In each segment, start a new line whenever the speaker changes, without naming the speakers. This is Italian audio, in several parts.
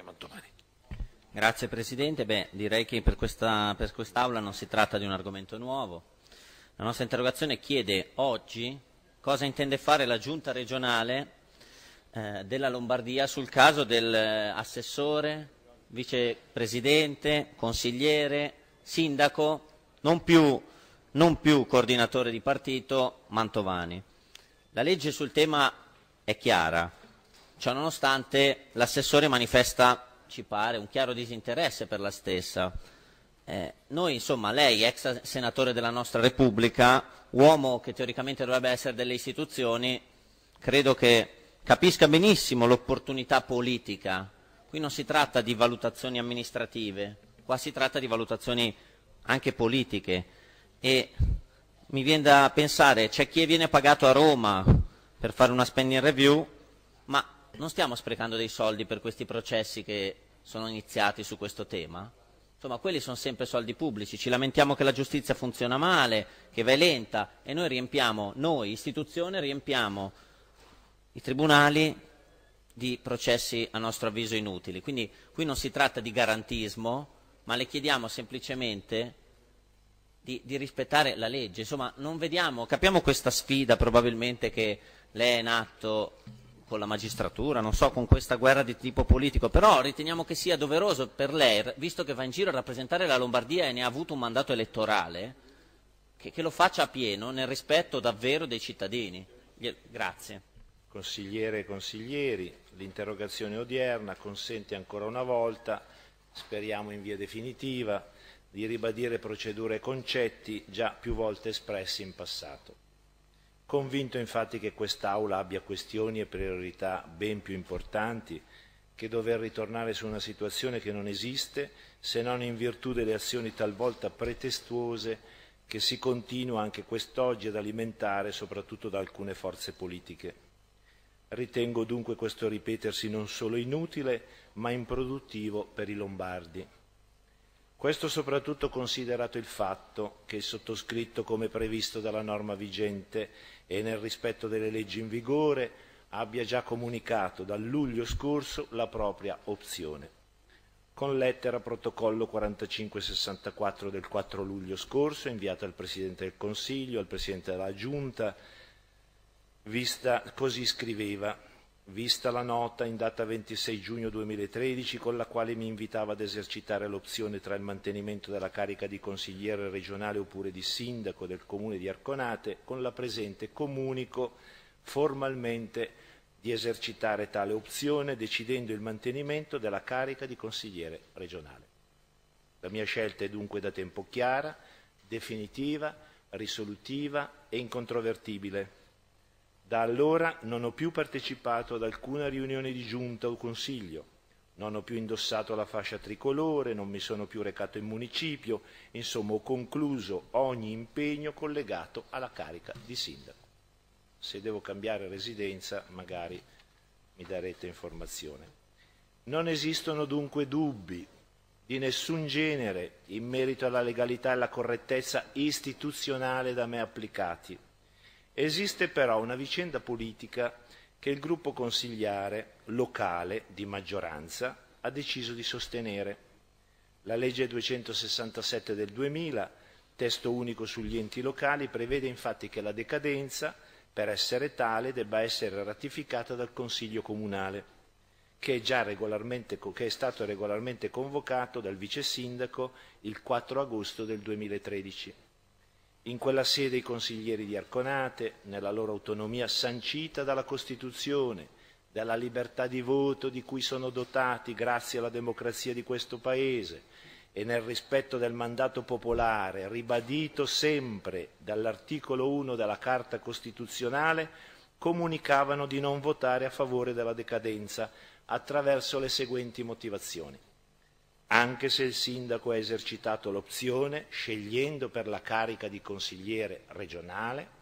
torneremo domani. Grazie Presidente, Beh, direi che per, questa, per quest'Aula non si tratta di un argomento nuovo. La nostra interrogazione chiede oggi cosa intende fare la Giunta regionale eh, della Lombardia sul caso dell'assessore, eh, vicepresidente, consigliere, sindaco, non più, non più coordinatore di partito, Mantovani. La legge sul tema è chiara, Ciononostante l'assessore manifesta, ci pare, un chiaro disinteresse per la stessa. Eh, noi, insomma, lei, ex senatore della nostra Repubblica, uomo che teoricamente dovrebbe essere delle istituzioni, credo che capisca benissimo l'opportunità politica. Qui non si tratta di valutazioni amministrative, qua si tratta di valutazioni anche politiche. E mi viene da pensare, c'è chi viene pagato a Roma per fare una spending review non stiamo sprecando dei soldi per questi processi che sono iniziati su questo tema? Insomma, quelli sono sempre soldi pubblici, ci lamentiamo che la giustizia funziona male, che va lenta e noi riempiamo, noi istituzione riempiamo i tribunali di processi a nostro avviso inutili. Quindi qui non si tratta di garantismo, ma le chiediamo semplicemente di, di rispettare la legge. Insomma, non vediamo, capiamo questa sfida probabilmente che lei è in atto con la magistratura, non so, con questa guerra di tipo politico, però riteniamo che sia doveroso per lei, visto che va in giro a rappresentare la Lombardia e ne ha avuto un mandato elettorale, che, che lo faccia a pieno nel rispetto davvero dei cittadini.
Grazie. Consigliere e consiglieri, l'interrogazione odierna consente ancora una volta, speriamo in via definitiva, di ribadire procedure e concetti già più volte espressi in passato. Convinto infatti che quest'Aula abbia questioni e priorità ben più importanti che dover ritornare su una situazione che non esiste se non in virtù delle azioni talvolta pretestuose che si continua anche quest'oggi ad alimentare soprattutto da alcune forze politiche. Ritengo dunque questo ripetersi non solo inutile, ma improduttivo per i lombardi. Questo soprattutto considerato il fatto che il sottoscritto, come previsto dalla norma vigente e nel rispetto delle leggi in vigore, abbia già comunicato dal luglio scorso la propria opzione. Con lettera protocollo 4564 del 4 luglio scorso, inviata al Presidente del Consiglio, al Presidente della Giunta, vista così scriveva vista la nota in data 26 giugno 2013 con la quale mi invitava ad esercitare l'opzione tra il mantenimento della carica di consigliere regionale oppure di sindaco del comune di Arconate, con la presente comunico formalmente di esercitare tale opzione decidendo il mantenimento della carica di consigliere regionale. La mia scelta è dunque da tempo chiara, definitiva, risolutiva e incontrovertibile da allora non ho più partecipato ad alcuna riunione di giunta o consiglio, non ho più indossato la fascia tricolore, non mi sono più recato in municipio, insomma ho concluso ogni impegno collegato alla carica di sindaco. Se devo cambiare residenza magari mi darete informazione. Non esistono dunque dubbi di nessun genere in merito alla legalità e alla correttezza istituzionale da me applicati Esiste però una vicenda politica che il gruppo consigliare locale di maggioranza ha deciso di sostenere. La legge 267 del 2000, testo unico sugli enti locali, prevede infatti che la decadenza, per essere tale, debba essere ratificata dal Consiglio Comunale, che è, che è stato regolarmente convocato dal Vice Sindaco il 4 agosto del 2013. In quella sede i consiglieri di Arconate, nella loro autonomia sancita dalla Costituzione, dalla libertà di voto di cui sono dotati grazie alla democrazia di questo Paese e nel rispetto del mandato popolare ribadito sempre dall'articolo 1 della Carta Costituzionale, comunicavano di non votare a favore della decadenza attraverso le seguenti motivazioni anche se il sindaco ha esercitato l'opzione scegliendo per la carica di consigliere regionale,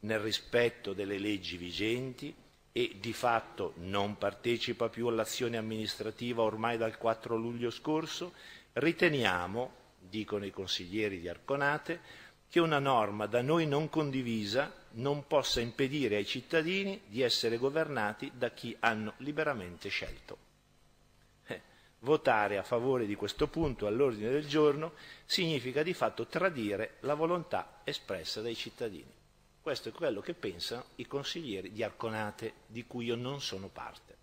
nel rispetto delle leggi vigenti e di fatto non partecipa più all'azione amministrativa ormai dal 4 luglio scorso, riteniamo, dicono i consiglieri di Arconate, che una norma da noi non condivisa non possa impedire ai cittadini di essere governati da chi hanno liberamente scelto. Votare a favore di questo punto all'ordine del giorno significa di fatto tradire la volontà espressa dai cittadini. Questo è quello che pensano i consiglieri di Arconate, di cui io non sono parte.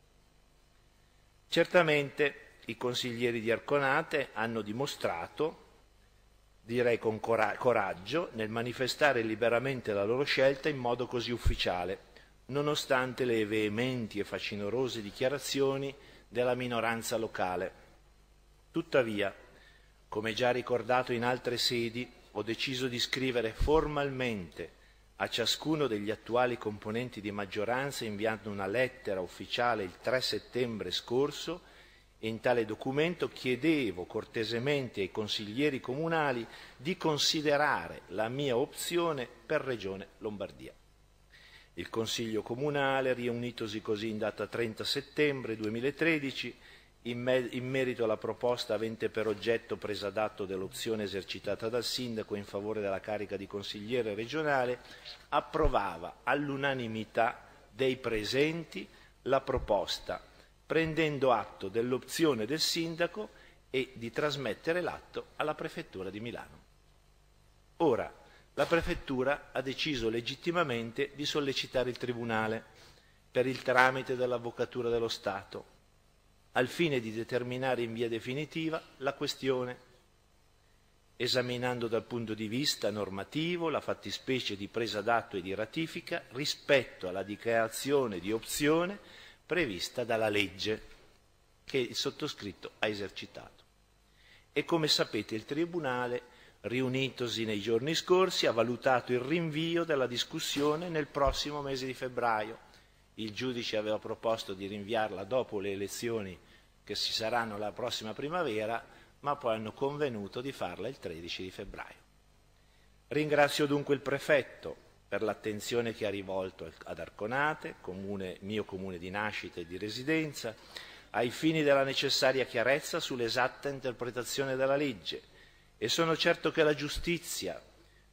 Certamente i consiglieri di Arconate hanno dimostrato, direi con coraggio, nel manifestare liberamente la loro scelta in modo così ufficiale, nonostante le veementi e facinorose dichiarazioni della minoranza locale. Tuttavia, come già ricordato in altre sedi, ho deciso di scrivere formalmente a ciascuno degli attuali componenti di maggioranza inviando una lettera ufficiale il 3 settembre scorso e in tale documento chiedevo cortesemente ai consiglieri comunali di considerare la mia opzione per Regione Lombardia. Il Consiglio Comunale, riunitosi così in data 30 settembre 2013, in, me in merito alla proposta avente per oggetto presa d'atto dell'opzione esercitata dal Sindaco in favore della carica di consigliere regionale, approvava all'unanimità dei presenti la proposta, prendendo atto dell'opzione del Sindaco e di trasmettere l'atto alla Prefettura di Milano. Ora, la prefettura ha deciso legittimamente di sollecitare il Tribunale per il tramite dell'Avvocatura dello Stato, al fine di determinare in via definitiva la questione, esaminando dal punto di vista normativo la fattispecie di presa d'atto e di ratifica rispetto alla dichiarazione di opzione prevista dalla legge che il sottoscritto ha esercitato. E come sapete il Tribunale riunitosi nei giorni scorsi, ha valutato il rinvio della discussione nel prossimo mese di febbraio. Il giudice aveva proposto di rinviarla dopo le elezioni che si saranno la prossima primavera, ma poi hanno convenuto di farla il 13 di febbraio. Ringrazio dunque il prefetto per l'attenzione che ha rivolto ad Arconate, comune, mio comune di nascita e di residenza, ai fini della necessaria chiarezza sull'esatta interpretazione della legge, e sono certo che la giustizia,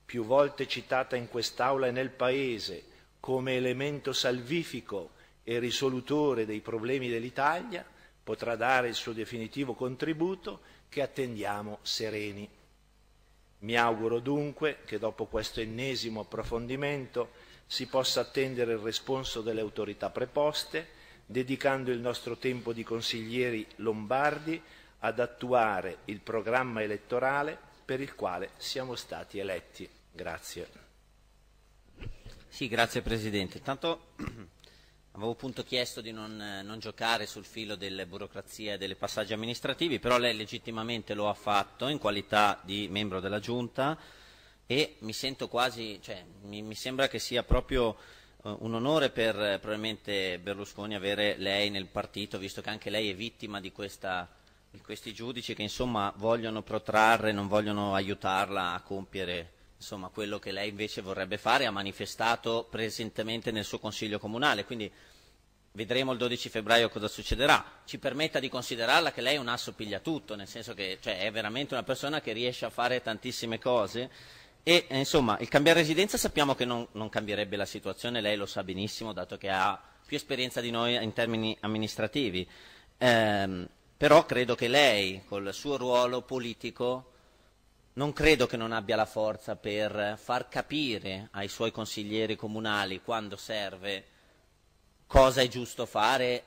più volte citata in quest'Aula e nel Paese come elemento salvifico e risolutore dei problemi dell'Italia, potrà dare il suo definitivo contributo che attendiamo sereni. Mi auguro dunque che dopo questo ennesimo approfondimento si possa attendere il responso delle autorità preposte, dedicando il nostro tempo di consiglieri lombardi ad attuare il programma
elettorale per il quale siamo stati eletti. Grazie. Sì, grazie Presidente. Tanto avevo appunto chiesto di non, non giocare sul filo delle burocrazie e dei passaggi amministrativi, però lei legittimamente lo ha fatto in qualità di membro della Giunta e mi sento quasi, cioè, mi, mi sembra che sia proprio eh, un onore per eh, probabilmente Berlusconi avere lei nel partito, visto che anche lei è vittima di questa questi giudici che insomma vogliono protrarre, non vogliono aiutarla a compiere insomma, quello che lei invece vorrebbe fare, ha manifestato presentemente nel suo Consiglio Comunale, quindi vedremo il 12 febbraio cosa succederà. Ci permetta di considerarla che lei è un asso pigliatutto, nel senso che cioè, è veramente una persona che riesce a fare tantissime cose e eh, insomma il cambiare residenza sappiamo che non, non cambierebbe la situazione, lei lo sa benissimo dato che ha più esperienza di noi in termini amministrativi. Ehm, però credo che lei, col suo ruolo politico, non credo che non abbia la forza per far capire ai suoi consiglieri comunali quando serve cosa è giusto fare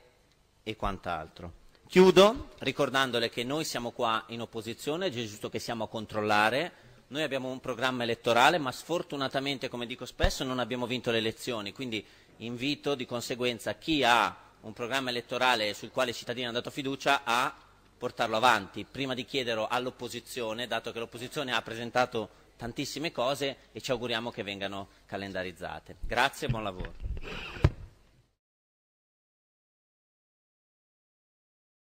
e quant'altro. Chiudo ricordandole che noi siamo qua in opposizione, è giusto che siamo a controllare, noi abbiamo un programma elettorale, ma sfortunatamente, come dico spesso, non abbiamo vinto le elezioni, quindi invito di conseguenza chi ha un programma elettorale sul quale i cittadini hanno dato fiducia a portarlo avanti, prima di chiederlo all'opposizione, dato che l'opposizione ha presentato tantissime cose e ci auguriamo che vengano calendarizzate. Grazie e buon lavoro.